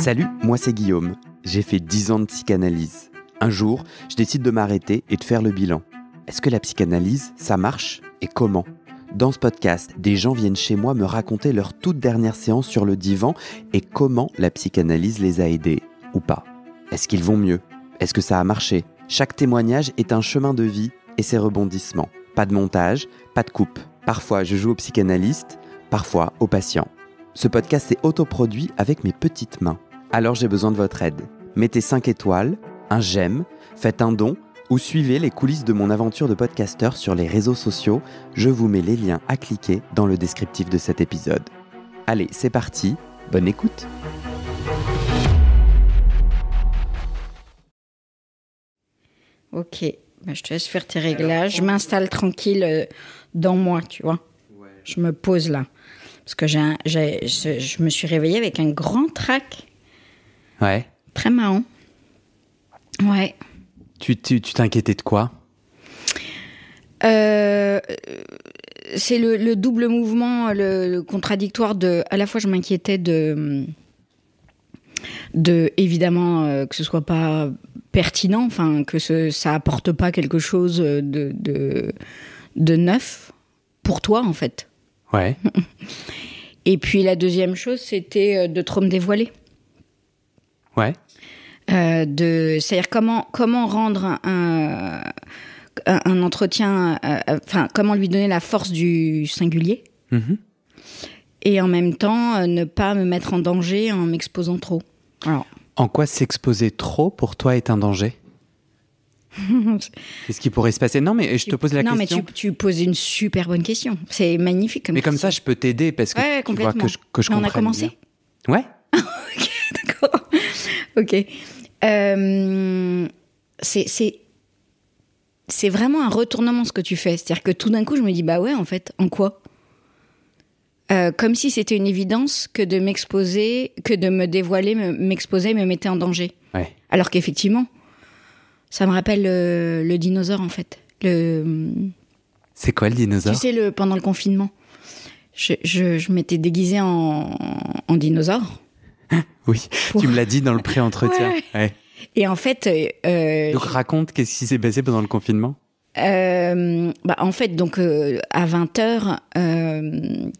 Salut, moi c'est Guillaume. J'ai fait 10 ans de psychanalyse. Un jour, je décide de m'arrêter et de faire le bilan. Est-ce que la psychanalyse, ça marche et comment Dans ce podcast, des gens viennent chez moi me raconter leur toute dernière séance sur le divan et comment la psychanalyse les a aidés ou pas. Est-ce qu'ils vont mieux Est-ce que ça a marché Chaque témoignage est un chemin de vie et ses rebondissements. Pas de montage, pas de coupe. Parfois, je joue au psychanalyste, parfois au patient. Ce podcast est autoproduit avec mes petites mains alors j'ai besoin de votre aide. Mettez 5 étoiles, un j'aime, faites un don ou suivez les coulisses de mon aventure de podcasteur sur les réseaux sociaux. Je vous mets les liens à cliquer dans le descriptif de cet épisode. Allez, c'est parti, bonne écoute Ok, bah, je te laisse faire tes réglages. je m'installe tranquille euh, dans moi, tu vois. Je me pose là. Parce que je me suis réveillée avec un grand trac Très marrant. Ouais. Tu t'inquiétais de quoi euh, C'est le, double mouvement, le, contradictoire de. À la fois, je m'inquiétais de. De, évidemment, euh, que ce soit pas pertinent, enfin, que ça apporte pas quelque chose de, de, de neuf pour toi, en fait. Ouais. Et puis la deuxième chose, c'était euh, de trop me dévoiler. Ouais. Euh, de, c'est-à-dire comment comment rendre un, un, entretien, euh, euh, enfin comment lui donner la force du singulier. Mm-hmm. Et en même temps, ne pas me mettre en danger en m'exposant trop. Alors. En quoi s'exposer trop pour toi est un danger Qu'est-ce qui pourrait se passer Non, mais je te pose la question. Non, mais tu, poses une super bonne question. C'est magnifique comme Mais comme ça, je peux t'aider parce que tu vois que je, que je On a commencé Ouais. ok. Euh, c'est vraiment un retournement ce que tu fais. C'est-à-dire que tout d'un coup, je me dis, bah ouais, en fait, en quoi euh, Comme si c'était une évidence que de m'exposer, que de me dévoiler, m'exposer, me, me mettait en danger. Alors qu'effectivement, ça me rappelle euh, le, dinosaure, en fait. C'est quoi le dinosaure Tu sais, le, pendant le confinement, je, m'étais déguisée en dinosaure. oui, tu me l'as dit dans le pré-entretien. Ouais. Et en fait, euh, donc raconte qu'est-ce qui s'est passé pendant le confinement. Euh, bah, en fait, donc euh, à 20h,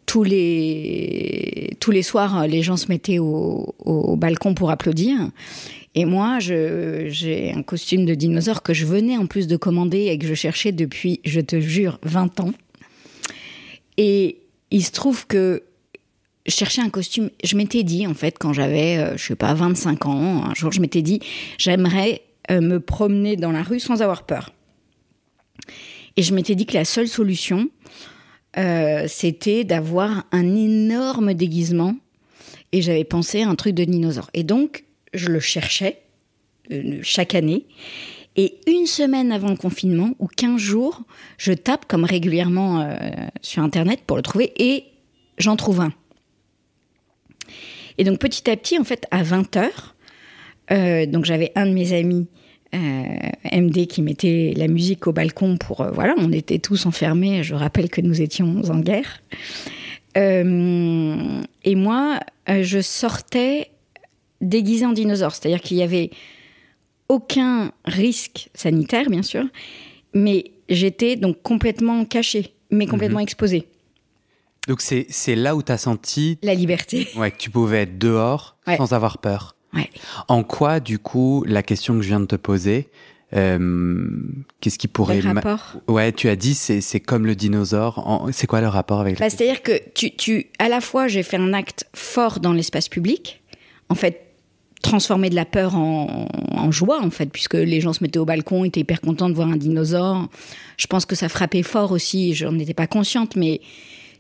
tous, les, tous les soirs, les gens se mettaient au, au balcon pour applaudir. Et moi, j'ai un costume de dinosaure que je venais en plus de commander et que je cherchais depuis, je te jure, 20 ans. Et il se trouve que je cherchais un costume. Je m'étais dit, en fait, quand j'avais, euh, je sais pas, 25 ans, un jour, je m'étais dit, j'aimerais euh, me promener dans la rue sans avoir peur. Et je m'étais dit que la seule solution, euh, c'était d'avoir un énorme déguisement. Et j'avais pensé à un truc de dinosaure. Et donc, je le cherchais chaque année. Et une semaine avant le confinement, ou 15 jours, je tape comme régulièrement sur Internet pour le trouver. Et j'en trouve un. Et donc petit à petit, en fait, à 20 h euh, donc j'avais un de mes amis euh, MD qui mettait la musique au balcon pour euh, voilà, on était tous enfermés. Je rappelle que nous étions en guerre. et moi, je sortais déguisée en dinosaure, c'est-à-dire qu'il n'y avait aucun risque sanitaire, bien sûr, mais j'étais donc complètement cachée, mais complètement exposé mhm. exposée. Donc c'est là où tu as senti... La liberté. Ouais, que tu pouvais être dehors sans avoir peur. Ouais. En quoi, du coup, la question que je viens de te poser, euh, qu'est-ce qui pourrait... Le rapport. Ouais, tu as dit, c'est comme le dinosaure. C'est quoi le rapport avec... Bah, C'est-à-dire que tu, tu... À la fois, j'ai fait un acte fort dans l'espace public. En fait, transformer de la peur en, en, joie, en fait, puisque les gens se mettaient au balcon, étaient hyper contents de voir un dinosaure. Je pense que ça frappait fort aussi, j'en étais pas consciente, mais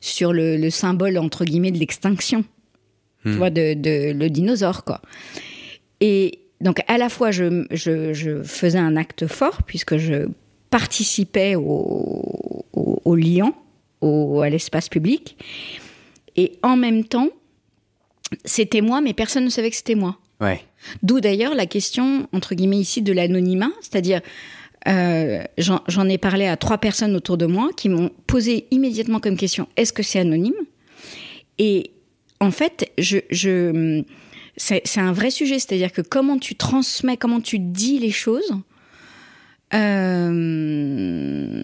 sur le, symbole, entre guillemets, de l'extinction, tu hmm. vois, de, le dinosaure, quoi. Et donc, à la fois, je, faisais un acte fort, puisque je participais au, au, à l'espace public, et en même temps, c'était moi, mais personne ne savait que c'était moi. Ouais. D'où d'ailleurs la question, entre guillemets, ici de l'anonymat, c'est-à-dire euh, j'en ai parlé à trois personnes autour de moi qui m'ont posé immédiatement comme question est-ce que c'est anonyme Et en fait, je, c'est un vrai sujet, c'est-à-dire que comment tu transmets, comment tu dis les choses. Euh,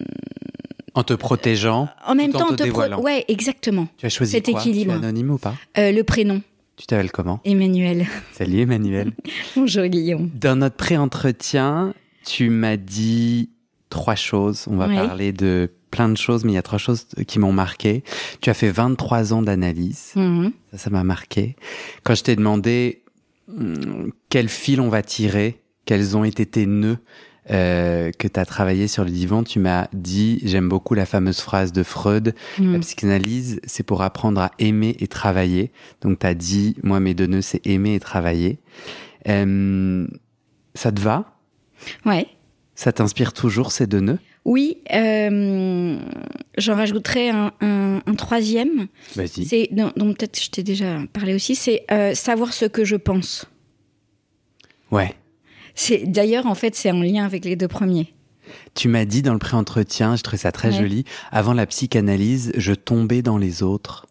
en te protégeant. En même temps, en te, dévoilant. Ouais, exactement. Tu as choisi cet quoi anonyme ou pas euh, Le prénom. Tu t'appelles comment Emmanuel. Salut Emmanuel. Bonjour Guillaume. Dans notre pré-entretien, tu m'as dit trois choses. On va parler de plein de choses, mais il y a trois choses qui m'ont marqué. Tu as fait 23 ans d'analyse. Mhm. Ça, m'a marqué. Quand je t'ai demandé hmm, quel fil on va tirer, quels ont été tes nœuds euh, que tu as travaillé sur le divan, tu m'as dit, j'aime beaucoup la fameuse phrase de Freud, mhm. la psychanalyse, c'est pour apprendre à aimer et travailler. Donc tu as dit, moi mes deux nœuds, c'est aimer et travailler. Euh, ça te va Ouais. Ça t'inspire toujours ces deux nœuds Oui, euh, j'en rajouterai un, troisième. Vas-y. C'est, donc peut-être je t'ai déjà parlé aussi, c'est euh, savoir ce que je pense. Ouais. C'est d'ailleurs en fait c'est en lien avec les deux premiers. Tu m'as dit dans le pré-entretien, je trouvais ça très joli, avant la psychanalyse, je tombais dans les autres.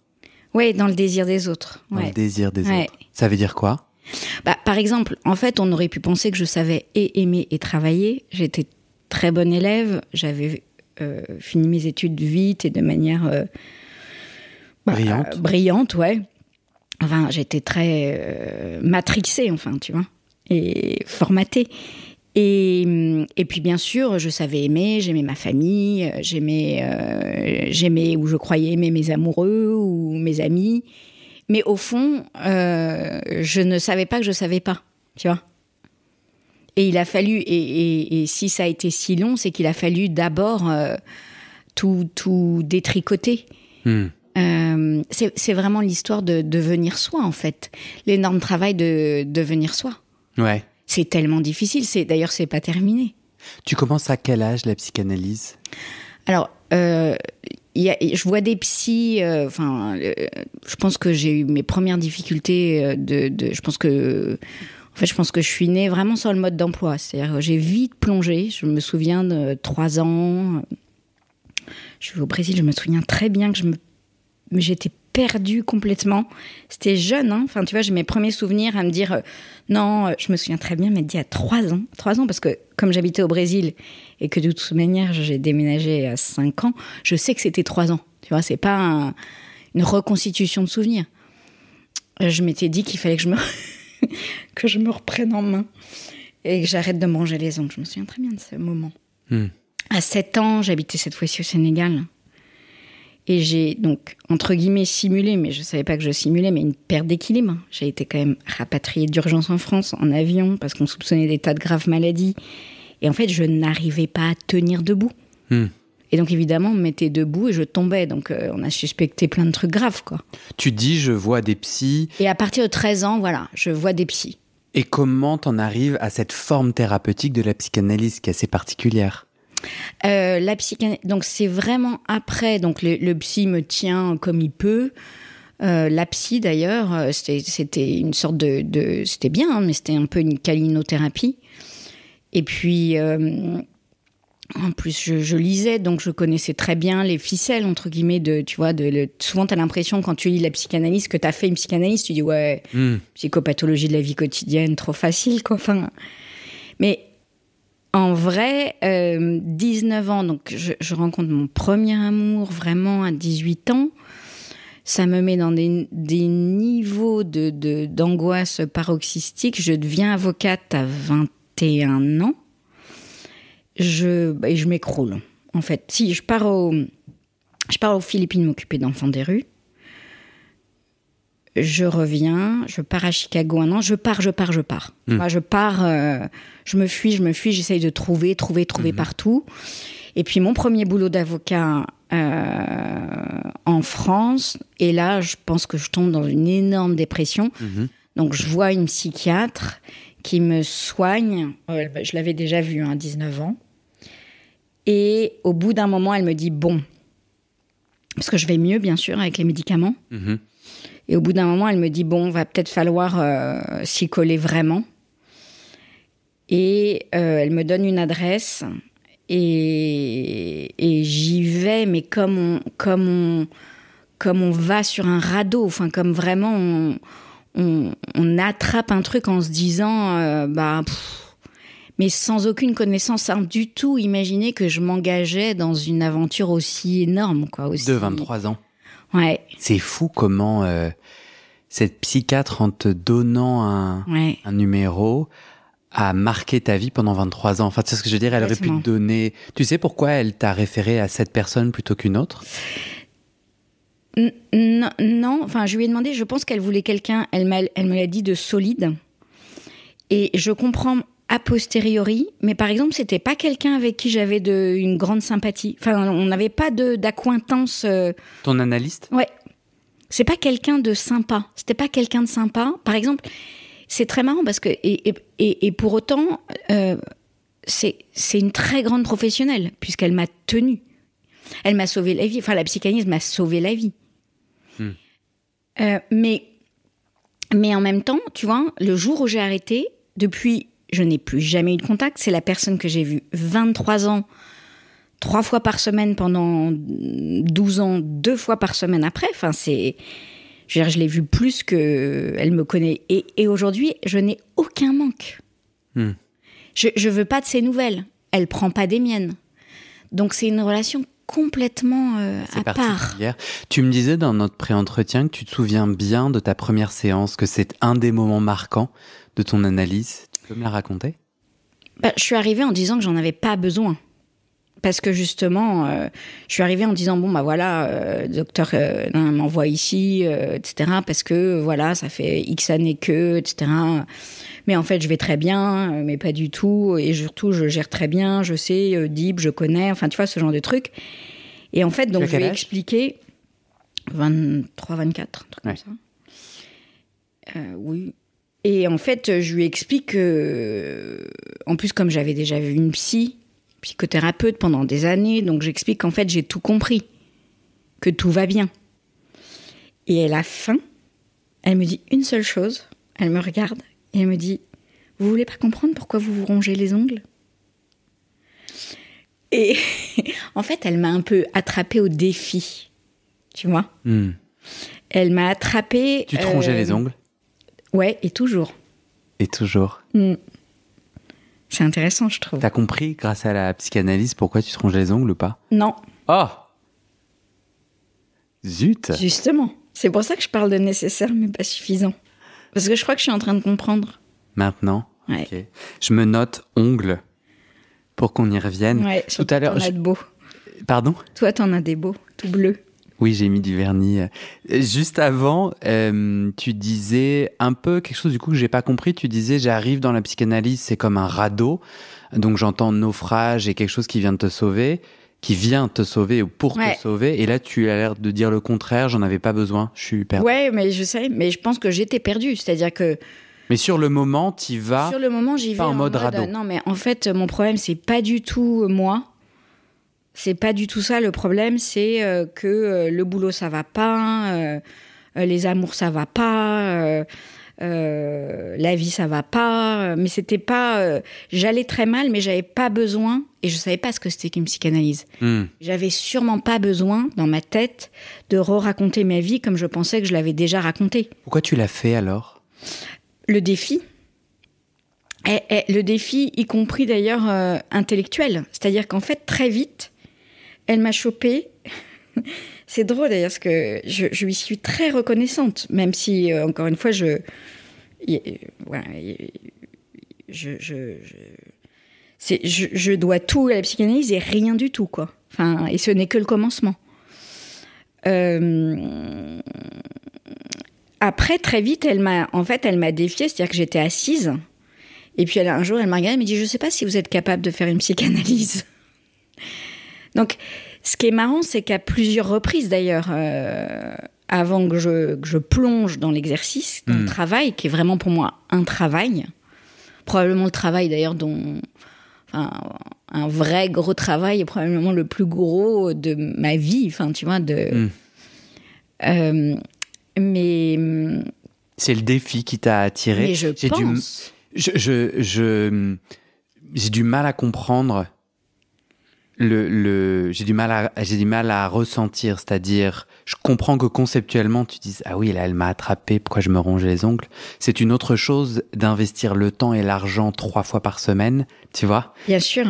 Ouais, dans le désir des autres. Dans le désir des autres. Ça veut dire quoi bah, par exemple, en fait, on aurait pu penser que je savais et aimer et travailler. J'étais très bonne élève, j'avais euh, fini mes études vite et de manière euh, bah, brillante. Euh, brillante, ouais. Enfin, j'étais très matrixée, enfin, tu vois, et formatée. Et, et, puis bien sûr, je savais aimer, j'aimais ma famille, j'aimais, j'aimais ou je croyais aimer mes amoureux ou mes amis. Mais au fond, euh, je ne savais pas que je savais pas, tu vois. Et il a fallu, et, si ça a été si long, c'est qu'il a fallu d'abord euh, tout, tout détricoter. Hmm. Euh, c'est vraiment l'histoire de devenir soi, en fait. L'énorme travail de devenir soi. Ouais. C'est tellement difficile. C'est D'ailleurs, c'est pas terminé. Tu commences à quel âge la psychanalyse Alors, je vois des psys. Euh, enfin, euh, je pense que j'ai eu mes premières difficultés euh, de, je pense que. En fait, je pense que je suis née vraiment sur le mode d'emploi. C'est-à-dire, j'ai vite plongé. Je me souviens de trois ans. Je suis au Brésil. Je me souviens très bien que je me, j'étais Perdu complètement. C'était jeune, hein. enfin tu vois, j'ai mes premiers souvenirs à me dire, euh, non, euh, je me souviens très bien mais dit à trois ans, trois ans parce que comme j'habitais au Brésil et que de toute manière j'ai déménagé à cinq ans, je sais que c'était trois ans. Tu vois, c'est pas une reconstitution de souvenirs. Euh, je m'étais dit qu'il fallait que je me que je me reprenne en main et que j'arrête de manger les ongles. Je me souviens très bien de ce moment. Hmm. À 7 ans, j'habitais cette fois-ci au Sénégal. Et j'ai donc, entre guillemets, simulé, mais je ne savais pas que je simulais, mais une perte d'équilibre. J'ai été quand même rapatriée d'urgence en France, en avion, parce qu'on soupçonnait des tas de graves maladies. Et en fait, je n'arrivais pas à tenir debout. Hmm. Et donc, évidemment, on me debout et je tombais. Donc, euh, on a suspecté plein de trucs graves, quoi. Tu dis, je vois des psys. Et à partir de 13 ans, voilà, je vois des psys. Et comment t'en arrives à cette forme thérapeutique de la psychanalyse qui est assez particulière euh, la donc c'est vraiment après. Donc le, psy me tient comme il peut. Euh, la psy d'ailleurs, euh, c'était une sorte de, c'était bien, hein, mais c'était un peu une calinothérapie. Et puis en plus, je, lisais, donc je connaissais très bien les ficelles, entre guillemets, de, tu vois, de, souvent, tu as l'impression, quand tu lis la psychanalyse, que tu as fait une psychanalyse, tu dis, ouais, hmm. psychopathologie de la vie quotidienne, trop facile, quoi. Enfin, mais en vrai, 19 euh, ans, donc je, rencontre mon premier amour vraiment à 18 ans. Ça me met dans des, niveaux de, d'angoisse paroxystique. Je deviens avocate à 21 ans. Je, bah, et je m'écroule, en fait. Si je pars, je pars aux Philippines m'occuper d'enfants des rues, je reviens, je pars à Chicago un an, je pars, je pars, je pars. Hmm. Moi, je pars, euh, je me fuis, je me fuis, j'essaye de trouver, trouver, trouver hmm. partout. Et puis mon premier boulot d'avocat euh, en France, et là, je pense que je tombe dans une énorme dépression. Hmm. Donc je vois une psychiatre qui me soigne. Euh, je l'avais déjà vue à hein, 19 ans. Et au bout d'un moment, elle me dit, bon, parce que je vais mieux, bien sûr, avec les médicaments. Et au bout d'un moment, elle me dit bon, va peut-être falloir euh, s'y coller vraiment. Et euh, elle me donne une adresse et, j'y vais, mais comme on, comme comme on va sur un radeau, enfin comme vraiment on, on, attrape un truc en se disant euh, bah. mais sans aucune connaissance, hein, du tout imaginer que je m'engageais dans une aventure aussi énorme. Quoi, aussi... De 23 ans. C'est fou comment euh, cette psychiatre, en te donnant un, numéro, a marqué ta vie pendant 23 ans. Enfin, tu sais ce que je veux dire Elle aurait pu te donner... Tu sais pourquoi elle t'a référé à cette personne plutôt qu'une autre non, enfin, je lui ai demandé, je pense qu'elle voulait quelqu'un, elle, elle me l'a dit, de solide. Et je comprends a posteriori, mais par exemple, c'était pas quelqu'un avec qui j'avais une grande sympathie. Enfin, on n'avait pas d'acquaintance. Euh, Ton analyste Ouais. C'est pas quelqu'un de sympa. C'était pas quelqu'un de sympa. Par exemple, c'est très marrant parce que. Et, pour autant, euh, c'est une très grande professionnelle, puisqu'elle m'a tenue. Elle m'a sauvé la vie. Enfin, la psychanalyse m'a sauvé la vie. Hmm. Euh, mais, mais en même temps, tu vois, le jour où j'ai arrêté, depuis je n'ai plus jamais eu de contact. C'est la personne que j'ai vue 23 ans, trois fois par semaine pendant 12 ans, deux fois par semaine après. Enfin, c'est. Je, je l'ai vue plus que elle me connaît. Et, aujourd'hui, je n'ai aucun manque. Hmm. Je, ne veux pas de ses nouvelles. Elle prend pas des miennes. Donc c'est une relation complètement euh, à part. Tu me disais dans notre pré-entretien que tu te souviens bien de ta première séance, que c'est un des moments marquants de ton analyse peux me la raconter bah, Je suis arrivée en disant que j'en avais pas besoin. Parce que justement, euh, je suis arrivée en disant bon bah voilà, euh, docteur euh, m'envoie ici, etc. Parce que voilà, ça fait X années que, etc. Mais en fait, je vais très bien, mais pas du tout. Et surtout, je gère très bien. Je sais, deep, je connais. Enfin, tu vois ce genre de truc. Et en fait, donc je vais expliquer 23, 24, un truc comme ça. oui, et en fait, je lui explique que, en plus, comme j'avais déjà vu une psy, psychothérapeute pendant des années, donc j'explique qu'en fait, j'ai tout compris, que tout va bien. Et elle a faim. Elle me dit une seule chose. Elle me regarde et elle me dit Vous voulez pas comprendre pourquoi vous vous rongez les ongles Et en fait, elle m'a un peu attrapée au défi. Tu vois hmm. Elle m'a attrapée. Tu te rongeais euh, les ongles Ouais, et toujours. Et toujours. Mm. C'est intéressant, je trouve. T'as compris, grâce à la psychanalyse, pourquoi tu te ronges les ongles ou pas Non. Oh Zut Justement. C'est pour ça que je parle de nécessaire, mais pas suffisant. Parce que je crois que je suis en train de comprendre. Maintenant ouais. Je me note ongles pour qu'on y revienne. tout à l'heure. T'en as de beaux. Pardon Toi, t'en as des beaux, tout bleus. Oui, j'ai mis du vernis. Euh, juste avant, euh, tu disais un peu quelque chose du coup que j'ai pas compris. Tu disais j'arrive dans la psychanalyse, c'est comme un radeau. Donc j'entends naufrage et quelque chose qui vient de te sauver, qui vient te sauver ou pour te sauver. Et là, tu as l'air de dire le contraire. J'en avais pas besoin. Je suis perdu. Oui, mais je sais. Mais je pense que j'étais perdu. C'est-à-dire que mais sur le moment, tu vas. Sur le moment, j'y vais. en, mode, mode radeau. Euh, non, mais en fait, mon problème, c'est pas du tout moi. C'est pas du tout ça le problème, c'est euh, que euh, le boulot ça va pas, euh, les amours ça va pas. la vie ça va pas mais c'était pas j'allais très mal mais j'avais pas besoin et je savais pas ce que c'était qu'une psychanalyse hmm. j'avais sûrement pas besoin dans ma tête de re-raconter ma vie comme je pensais que je l'avais déjà racontée pourquoi tu l'as fait alors le défi est le défi y compris d'ailleurs intellectuel c'est à dire qu'en fait très vite elle m'a chopé. c'est drôle d'ailleurs, parce que je, lui suis très reconnaissante, même si, euh, encore une fois, je. Euh, je, je, je, je, dois tout à la psychanalyse et rien du tout, quoi. Enfin, et ce n'est que le commencement. Euh, après, très vite, elle m'a, en fait, elle m'a défiée, c'est-à-dire que j'étais assise. Et puis, elle, un jour, elle m'a regardée et m'a dit Je ne sais pas si vous êtes capable de faire une psychanalyse. Donc, ce qui est marrant, c'est qu'à plusieurs reprises d'ailleurs, euh, avant que je, plonge dans l'exercice, dans le hmm. travail, qui est vraiment pour moi un travail, probablement le travail d'ailleurs dont. un vrai gros travail, est probablement le plus gros de ma vie, enfin, tu vois, de. Hmm. Euh, mais. C'est le défi qui t'a attiré. Mais je pense. je, je, j'ai du mal à comprendre le, j'ai du mal à j'ai du mal à ressentir, c'est-à-dire je comprends que conceptuellement tu dises ah oui là elle m'a attrapé, pourquoi je me ronge les ongles C'est une autre chose d'investir le temps et l'argent trois fois par semaine, tu vois Bien sûr.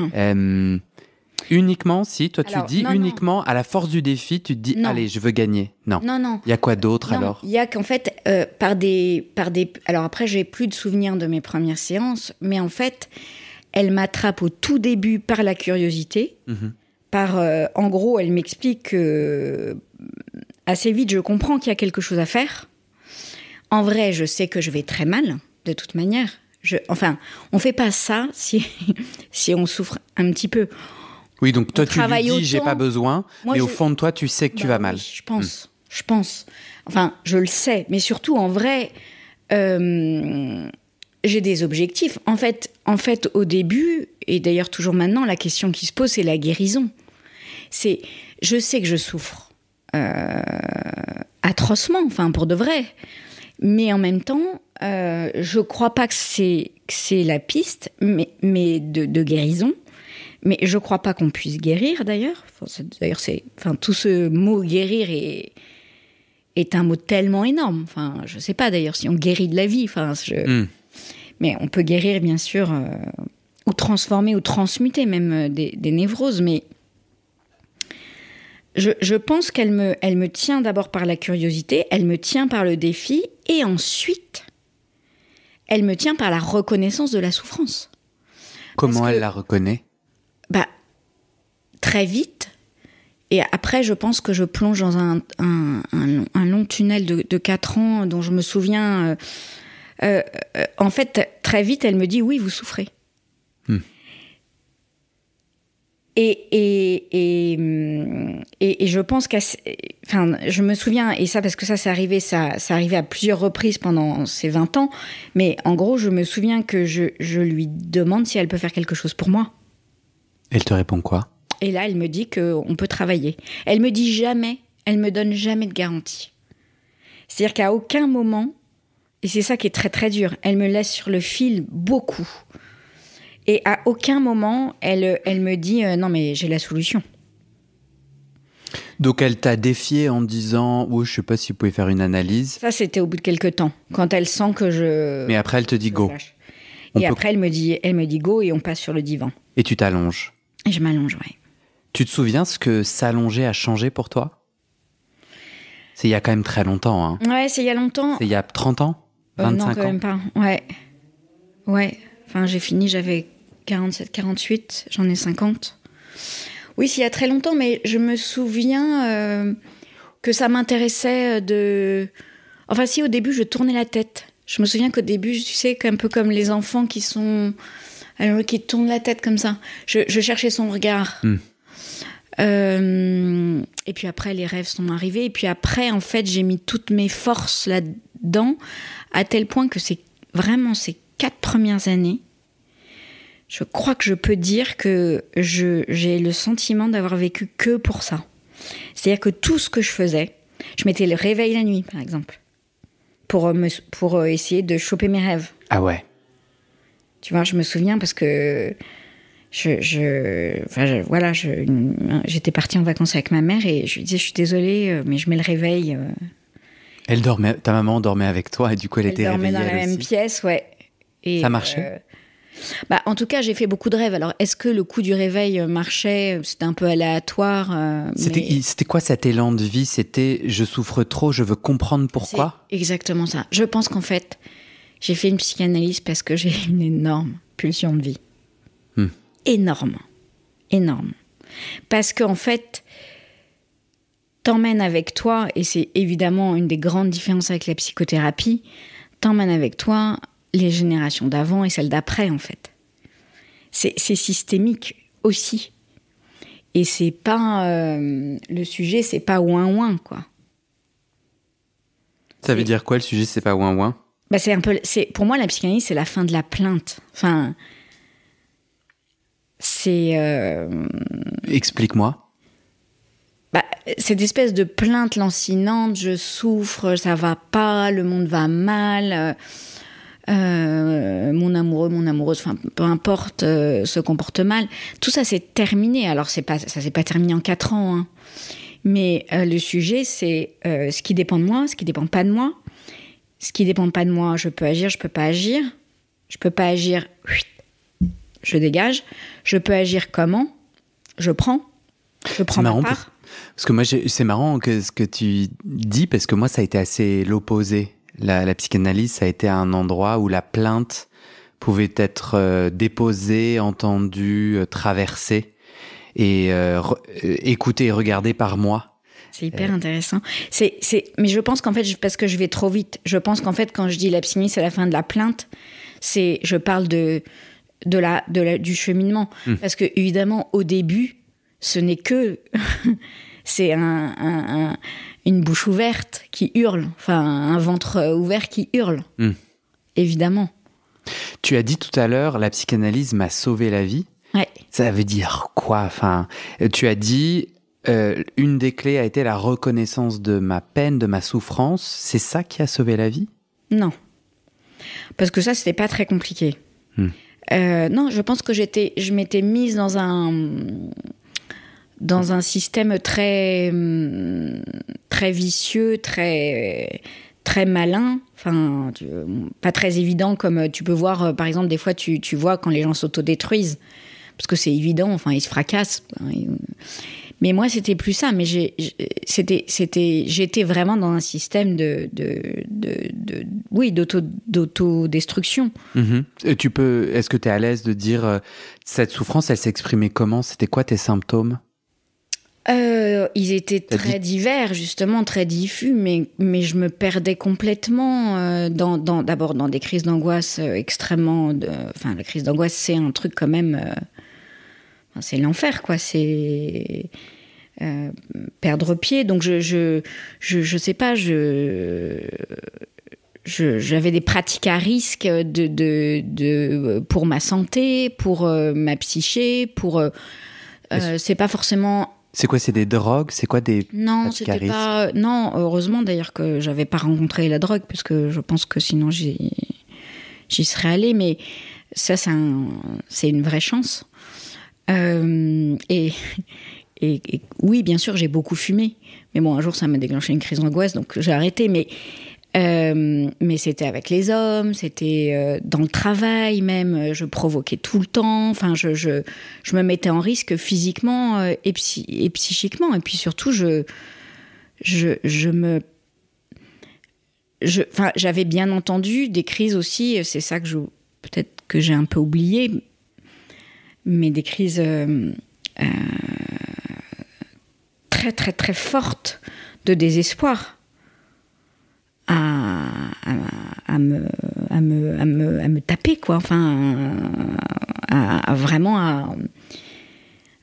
uniquement si toi tu dis uniquement à la force du défi, tu te dis allez je veux gagner. Non. Non non. Il y a quoi d'autre alors Il y a qu'en fait euh, par des par des alors après j'ai plus de souvenirs de mes premières séances, mais en fait elle m'attrape au tout début par la curiosité. Mhm. Par, euh, en gros, elle m'explique que euh, assez vite, je comprends qu'il y a quelque chose à faire. En vrai, je sais que je vais très mal, de toute manière. enfin, on fait pas ça si, si on souffre un petit peu. Oui, donc toi, tu lui dis, j'ai pas besoin, mais au fond de toi, tu sais que tu bah vas mal. je pense, hmm. je pense. Enfin, je le sais, mais surtout, en vrai, euh, j'ai des objectifs. En fait, en fait, au début, et d'ailleurs toujours maintenant, la question qui se pose, c'est la guérison. C'est, je sais que je souffre euh, atrocement, enfin pour de vrai, mais en même temps, je euh, je crois pas que c'est c'est la piste, mais, mais de, guérison. Mais je ne crois pas qu'on puisse guérir d'ailleurs. d'ailleurs, c'est, enfin, tout ce mot guérir est, est un mot tellement énorme. Enfin, je sais pas d'ailleurs si on guérit de la vie. Enfin, je, hmm. Mais on peut guérir, bien sûr, euh, ou transformer, ou transmuter même euh, des, névroses. Mais je, pense qu'elle me, elle me tient d'abord par la curiosité, elle me tient par le défi, et ensuite, elle me tient par la reconnaissance de la souffrance. Comment elle la reconnaît Bah, très vite. Et après, je pense que je plonge dans un, long, tunnel de, quatre 4 ans dont je me souviens. Euh, euh, euh, en fait, très vite, elle me dit oui, vous souffrez. Hmm. Hum, et, et, je pense qu'à. Enfin, je me souviens, et ça, parce que ça, c'est arrivé, ça, ça arrivé à plusieurs reprises pendant ces 20 ans, mais en gros, je me souviens que je, je lui demande si elle peut faire quelque chose pour moi. Elle te répond quoi Et là, elle me dit qu'on peut travailler. Elle me dit jamais, elle me donne jamais de garantie. C'est-à-dire qu'à aucun moment, et c'est ça qui est très très dur. Elle me laisse sur le fil beaucoup. Et à aucun moment, elle, elle me dit euh, non, mais j'ai la solution. Donc elle t'a défié en disant oh, je sais pas si vous pouvez faire une analyse. Ça, c'était au bout de quelques temps, quand elle sent que je. Mais après, elle te dit go. et après, elle me, dit, elle me dit go et on passe sur le divan. Et tu t'allonges Je m'allonge, oui. Tu te souviens ce que s'allonger a changé pour toi C'est il y a quand même très longtemps. Hein. Ouais, c'est il y a longtemps. C'est il y a 30 ans euh, non, quand même pas. Ouais. Ouais. Enfin, j'ai fini, j'avais 47, 48, j'en ai 50. Oui, c'est il y a très longtemps, mais je me souviens euh, que ça m'intéressait euh, de. Enfin, si au début, je tournais la tête. Je me souviens qu'au début, tu sais, un peu comme les enfants qui sont. qui tournent la tête comme ça. Je, cherchais son regard. Hmm. et puis après, les rêves sont arrivés. Et puis après, en fait, j'ai mis toutes mes forces là-dedans à tel point que c'est vraiment ces quatre premières années, je crois que je peux dire que j'ai le sentiment d'avoir vécu que pour ça. C'est-à-dire que tout ce que je faisais, je mettais le réveil la nuit, par exemple, pour, euh, pour euh, essayer de choper mes rêves. Ah ouais. Tu vois, je me souviens parce que je, voilà, j'étais partie en vacances avec ma mère et je lui disais, je suis désolée, euh, mais je mets le réveil. Elle dormait, ta maman dormait avec toi et du coup elle, était réveillée. Elle dans la même pièce, ouais. Et ça marchait euh, bah, en tout cas, j'ai fait beaucoup de rêves. Alors, est-ce que le coup du réveil euh, marchait C'était un peu aléatoire. Euh, c'était quoi cet élan de vie C'était je souffre trop, je veux comprendre pourquoi Exactement ça. Je pense qu'en fait, j'ai fait une psychanalyse parce que j'ai une énorme pulsion de vie. Hmm. Énorme. Énorme. Parce qu'en fait, t'emmène avec toi, et c'est évidemment une des grandes différences avec la psychothérapie, t'emmène avec toi les générations d'avant et celles d'après, en fait. C'est systémique aussi. Et c'est pas. Euh, le sujet, c'est pas ouin-ouin, quoi. Ça veut dire quoi le sujet, c'est pas ouin-ouin bah, c'est un peu, c'est pour moi la psychanalyse, c'est la fin de la plainte. Enfin, c'est. Euh, Explique-moi. Bah, cette espèce de plainte lancinante, je souffre, ça va pas, le monde va mal, euh, euh, mon amoureux, mon amoureuse, peu importe, euh, se comporte mal. Tout ça c'est terminé. Alors c'est pas, ça s'est pas terminé en quatre ans. Hein. Mais le sujet c'est ce qui dépend de moi, ce qui dépend pas de moi, ce qui dépend pas de moi, je peux agir, je peux pas agir, je peux pas agir, je dégage, je peux agir comment, je prends. Je prends ma part. Parce que moi, c'est marrant que ce que tu dis, parce que moi, ça a été assez l'opposé. La, psychanalyse, ça a été un endroit où la plainte pouvait être euh, déposée, entendue, euh, traversée et euh, écoutée et regardée par moi. C'est hyper intéressant. C'est, mais je pense qu'en fait, parce que je vais trop vite, je pense qu'en fait, quand je dis la psychanalyse, c'est la fin de la plainte. C'est, je parle de, de la, de du cheminement. Mmh. Parce que, évidemment, au début, ce n'est que c'est un, une bouche ouverte qui hurle, enfin un ventre ouvert qui hurle, hmm. évidemment. Tu as dit tout à l'heure, la psychanalyse m'a sauvé la vie. Ouais. Ça veut dire quoi Enfin, tu as dit, euh, une des clés a été la reconnaissance de ma peine, de ma souffrance. C'est ça qui a sauvé la vie Non, parce que ça, c'était pas très compliqué. Hmm. Euh, non, je pense que j'étais, je m'étais mise dans un, dans un système très, hum, très vicieux, très, très malin, enfin, pas très évident comme euh, tu peux voir, euh, par exemple, des fois tu, tu vois quand les gens s'autodétruisent, parce que c'est évident, enfin, ils se fracassent. Mais moi, c'était plus ça, mais j'étais vraiment dans un système de, de, de, oui, d'autodestruction. Mmh. tu peux, est-ce que tu es à l'aise de dire, euh, cette souffrance, elle s'exprimait comment C'était quoi tes symptômes euh, ils étaient très divers, justement, très diffus, mais, mais je me perdais complètement euh, dans, d'abord dans, des crises d'angoisse euh, extrêmement. De, enfin, la crise d'angoisse, c'est un truc quand même. c'est l'enfer, quoi. C'est. perdre pied. Donc, je, je, sais pas, je j'avais des pratiques à risque de, de, pour ma santé, pour ma psyché, pour. c'est pas forcément c'est quoi C'est des drogues C'est quoi des non C'était pas non. Heureusement d'ailleurs que j'avais pas rencontré la drogue parce que je pense que sinon j'y j'y serais allée. Mais ça, c'est une vraie chance. Euh, et... oui, bien sûr, j'ai beaucoup fumé. Mais bon, un jour, ça m'a déclenché une crise d'angoisse, donc j'ai arrêté. Mais euh, mais c'était avec les hommes, c'était euh, dans le travail même. Euh, je provoquais tout le temps. Enfin, je, je, je me mettais en risque physiquement et, psychiquement. Et puis surtout, je, je, je me j'avais bien entendu des crises aussi, c'est ça que je peut-être que j'ai un peu oublié, mais des crises très très très fortes de désespoir à, me, à, me, à, me, à me taper, quoi. Enfin, à, vraiment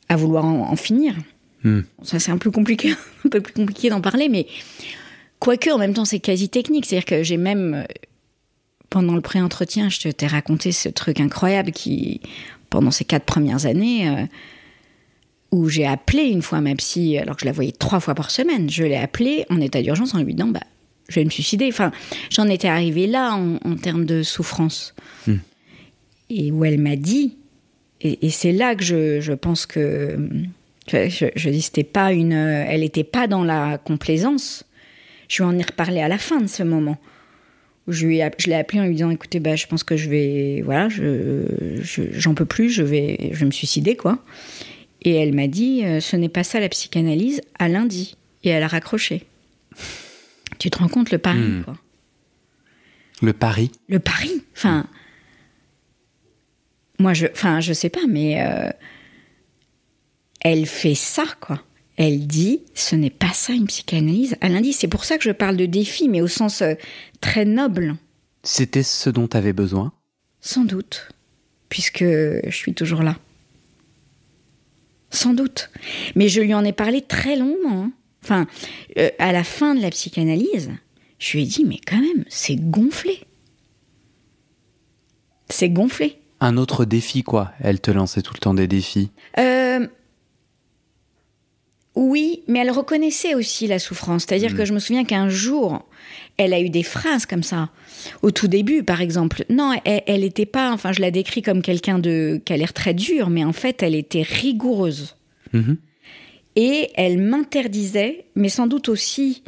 à, vouloir en, finir. Hmm. Ça, c'est un peu compliqué, un peu plus compliqué d'en parler, mais quoique, en même temps, c'est quasi technique. C'est-à-dire que j'ai même, pendant le pré-entretien, je t'ai raconté ce truc incroyable qui, pendant ces quatre premières années, euh, où j'ai appelé une fois ma psy, alors que je la voyais trois fois par semaine, je l'ai appelé en état d'urgence en lui disant, bah, je vais me suicider. Enfin, j'en étais arrivée là en, termes de souffrance. Hmm. Et où elle m'a dit, et, c'est là que je, pense que je, je dis c'était pas une, elle n'était pas dans la complaisance. Je vais en ai reparlé à la fin de ce moment. Je, lui je l'ai appelé en lui disant écoutez bah je pense que je vais voilà je, j'en peux plus je vais je me suicider quoi et elle m'a dit euh, ce n'est pas ça la psychanalyse à lundi et elle a raccroché tu te rends compte le pari, hmm. quoi. Le pari Le pari Enfin. Moi, je. Enfin, je sais pas, mais. Euh, elle fait ça, quoi. Elle dit ce n'est pas ça une psychanalyse. à dit c'est pour ça que je parle de défi, mais au sens euh, très noble. C'était ce dont tu avais besoin Sans doute, puisque je suis toujours là. Sans doute. Mais je lui en ai parlé très longuement. Hein. Enfin, euh, à la fin de la psychanalyse, je lui ai dit, mais quand même, c'est gonflé. C'est gonflé. Un autre défi, quoi. Elle te lançait tout le temps des défis. Euh, oui, mais elle reconnaissait aussi la souffrance. C'est-à-dire mm. que je me souviens qu'un jour, elle a eu des phrases comme ça. Au tout début, par exemple. Non, elle n'était pas. Enfin, je la décris comme quelqu'un de qui a l'air très dur, mais en fait, elle était rigoureuse. Mm-hmm. Et elle m'interdisait, mais sans doute aussi,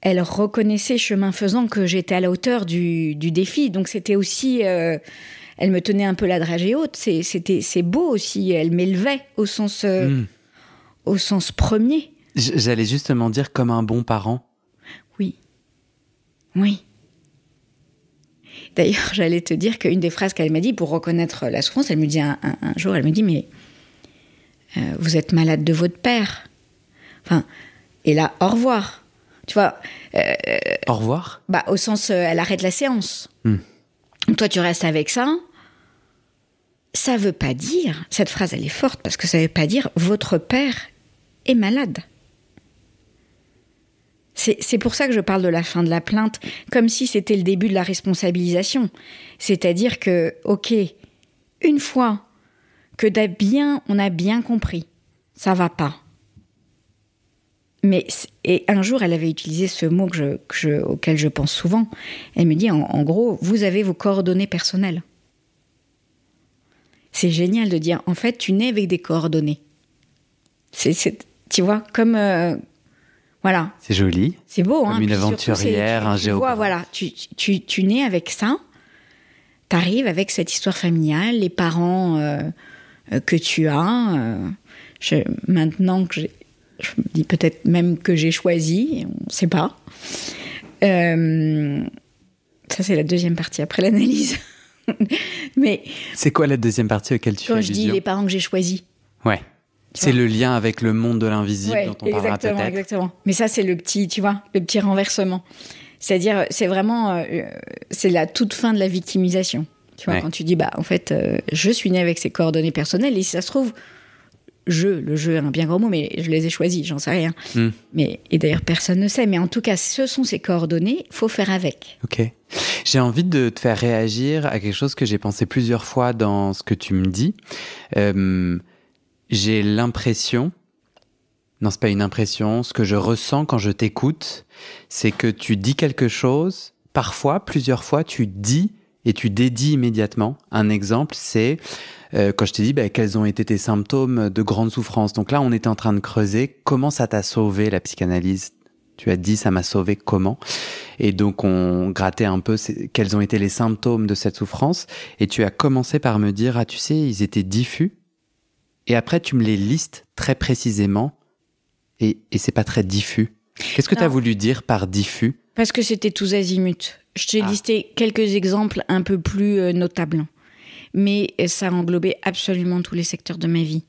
elle reconnaissait chemin faisant que j'étais à la hauteur du, du défi. Donc c'était aussi, euh, elle me tenait un peu la dragée haute. C'était, c'est beau aussi. Elle m'élevait au sens, euh, hmm. au sens premier. J'allais justement dire comme un bon parent. Oui, oui. D'ailleurs, j'allais te dire qu'une des phrases qu'elle m'a dit pour reconnaître la souffrance, elle me dit un jour, elle me dit mais euh, vous êtes malade de votre père. Enfin, et là, au revoir. Tu vois. Euh, au revoir Bah, au sens, euh, elle arrête la séance. Hmm. toi, tu restes avec ça. Ça veut pas dire, cette phrase, elle est forte, parce que ça veut pas dire votre père est malade. C'est pour ça que je parle de la fin de la plainte, comme si c'était le début de la responsabilisation. C'est-à-dire que, ok, une fois que d'être bien, on a bien compris, ça va pas. Mais et un jour, elle avait utilisé ce mot que je, auquel je pense souvent. Elle me dit en, gros, vous avez vos coordonnées personnelles. C'est génial de dire en fait, tu nais avec des coordonnées. C'est, tu vois, comme euh, voilà. C'est joli. C'est beau, hein, comme une aventurière, un géographe. Voilà, tu, tu, nais avec ça. Tu arrives avec cette histoire familiale, les parents. Euh, euh, que tu as. Euh, maintenant que je me dis peut-être même que j'ai choisi, on ne sait pas. Euh, ça, c'est la deuxième partie après l'analyse. Mais c'est quoi la deuxième partie auquel tu quand je dis les parents que j'ai choisis. Ouais. C'est le lien avec le monde de l'invisible dont on parlera peut-être. Exactement, exactement. Mais ça, c'est le petit, tu vois, le petit renversement. C'est-à-dire, c'est vraiment, c'est la toute fin de la victimisation quand tu dis, bah, en fait, euh, je suis né avec ces coordonnées personnelles, et si ça se trouve, je, le jeu est un bien grand mot, mais je les ai choisis, j'en sais rien. Hmm. Mais, et d'ailleurs, personne ne sait, mais en tout cas, ce sont ces coordonnées, faut faire avec. Ok. J'ai envie de te faire réagir à quelque chose que j'ai pensé plusieurs fois dans ce que tu me dis. Euh, j'ai l'impression, non, c'est pas une impression. Ce que je ressens quand je t'écoute, c'est que tu dis quelque chose. Parfois, plusieurs fois, tu dis et tu dédies immédiatement. Un exemple, c'est euh, quand je t'ai dit bah, quels ont été tes symptômes de grande souffrance. Donc là, on était en train de creuser comment ça t'a sauvé la psychanalyse. Tu as dit ça m'a sauvé comment Et donc on grattait un peu quels ont été les symptômes de cette souffrance. Et tu as commencé par me dire ah tu sais ils étaient diffus. Et après tu me les listes très précisément. Et, et c'est pas très diffus. Qu'est-ce que tu as voulu dire par diffus Parce que c'était tous azimuts. Je t'ai ah. listé quelques exemples un peu plus euh, notables, hein. mais euh, ça englobait absolument tous les secteurs de ma vie.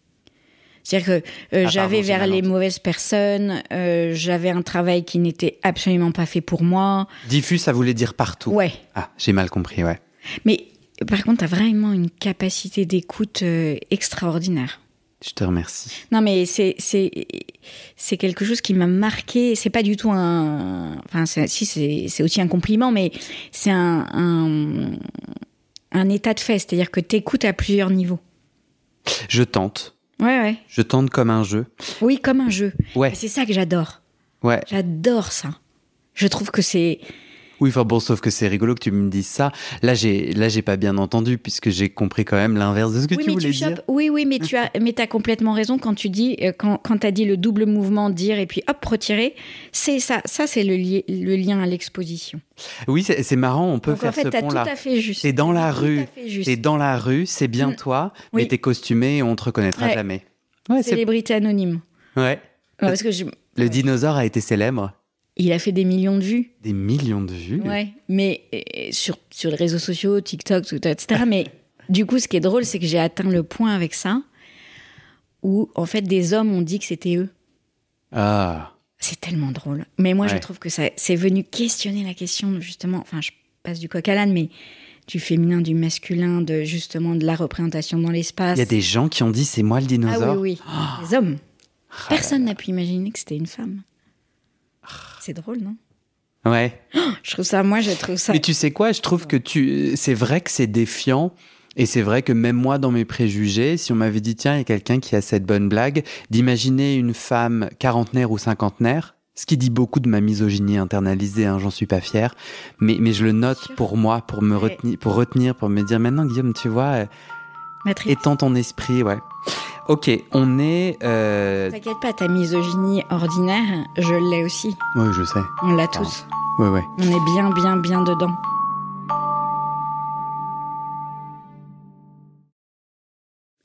C'est-à-dire que euh, ah, j'avais vers les mauvaises personnes, j'avais un travail qui n'était absolument pas fait pour moi. Diffus, ça voulait dire partout. Ouais. Ah, j'ai mal compris, ouais. Mais par contre, tu as vraiment une capacité d'écoute extraordinaire. Je te remercie. Non, mais c'est c'est quelque chose qui m'a marqué. C'est pas du tout un. Enfin, si c'est aussi un compliment, mais c'est un, un, un état de fait. C'est-à-dire que t'écoutes à plusieurs niveaux. Je tente. Ouais, ouais. Je tente comme un jeu. Oui, comme un jeu. Ouais. C'est ça que j'adore. Ouais. J'adore ça. Je trouve que c'est oui, enfin bon, sauf que c'est rigolo que tu me dises ça. Là, j'ai, là, j'ai pas bien entendu puisque j'ai compris quand même l'inverse de ce que tu voulais dire. Oui, oui, mais tu as, mais as complètement raison quand tu dis, euh, quand, quand tu as dit le double mouvement, dire et puis hop, retirer. C'est ça, ça c'est le, le lien à l'exposition. Oui, c'est marrant, on peut faire en fait, ce pont-là. à dans la rue, t'es dans la rue, c'est bien mm. toi, mais mais t'es costumé et on te reconnaîtra jamais. Célébrité anonyme. Ouais. parce que Le dinosaure a été célèbre. Il a fait des millions de vues. Des millions de vues Ouais, mais euh, sur, sur les réseaux sociaux, TikTok, tout, etc. mais du coup, ce qui est drôle, c'est que j'ai atteint le point avec ça où, en fait, des hommes ont dit que c'était eux. Ah C'est tellement drôle. Mais moi, je trouve que ça, c'est venu questionner la question, justement. Enfin, je passe du coq à l'âne, mais du féminin, du masculin, de justement de la représentation dans l'espace. Il y a des gens qui ont dit c'est moi le dinosaure. Ah oui, oui. Ah. Des hommes. Ah Personne n'a pu imaginer que c'était une femme. C'est drôle, non Ouais. je trouve ça, moi, je trouve ça. Mais tu sais quoi Je trouve que tu. C'est vrai que c'est défiant. Et c'est vrai que même moi, dans mes préjugés, si on m'avait dit, tiens, il y a quelqu'un qui a cette bonne blague, d'imaginer une femme quarantenaire ou cinquantenaire, ce qui dit beaucoup de ma misogynie internalisée, hein, j'en suis pas fier, mais, mais je le note pour moi, pour me retenir, pour me dire, maintenant, Guillaume, tu vois, euh, Matrice. étends ton esprit, ouais. Ok, on est. Ne euh, T'inquiète pas, ta misogynie ordinaire, je l'ai aussi. Oui, je sais. On l'a tous. Oui, oui. On est bien, bien, bien dedans.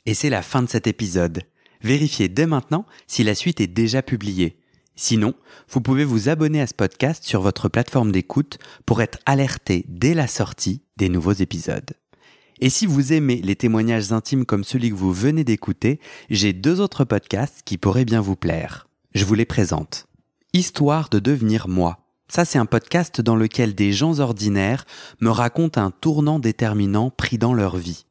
Et c'est la fin de cet épisode. Vérifiez dès maintenant si la suite est déjà publiée. Sinon, vous pouvez vous abonner à ce podcast sur votre plateforme d'écoute pour être alerté dès la sortie des nouveaux épisodes. Et si vous aimez les témoignages intimes comme celui que vous venez d'écouter, j'ai deux autres podcasts qui pourraient bien vous plaire. Je vous les présente. Histoire de devenir moi. Ça, c'est un podcast dans lequel des gens ordinaires me racontent un tournant déterminant pris dans leur vie.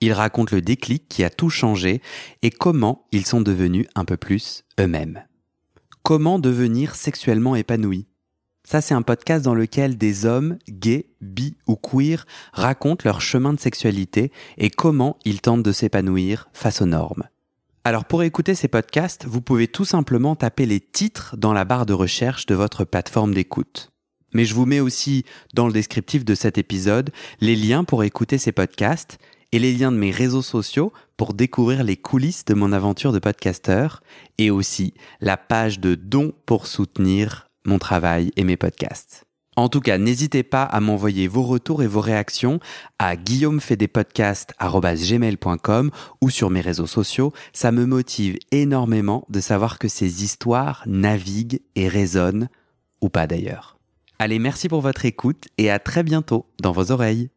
Ils racontent le déclic qui a tout changé et comment ils sont devenus un peu plus eux-mêmes. Comment devenir sexuellement épanoui ça, c'est un podcast dans lequel des hommes, gays, bi ou queer, racontent leur chemin de sexualité et comment ils tentent de s'épanouir face aux normes. Alors pour écouter ces podcasts, vous pouvez tout simplement taper les titres dans la barre de recherche de votre plateforme d'écoute. Mais je vous mets aussi dans le descriptif de cet épisode les liens pour écouter ces podcasts et les liens de mes réseaux sociaux pour découvrir les coulisses de mon aventure de podcasteur et aussi la page de dons pour soutenir mon travail et mes podcasts. En tout cas, n'hésitez pas à m'envoyer vos retours et vos réactions à guillaumefedepodcast.com ou sur mes réseaux sociaux. Ça me motive énormément de savoir que ces histoires naviguent et résonnent, ou pas d'ailleurs. Allez, merci pour votre écoute et à très bientôt dans vos oreilles.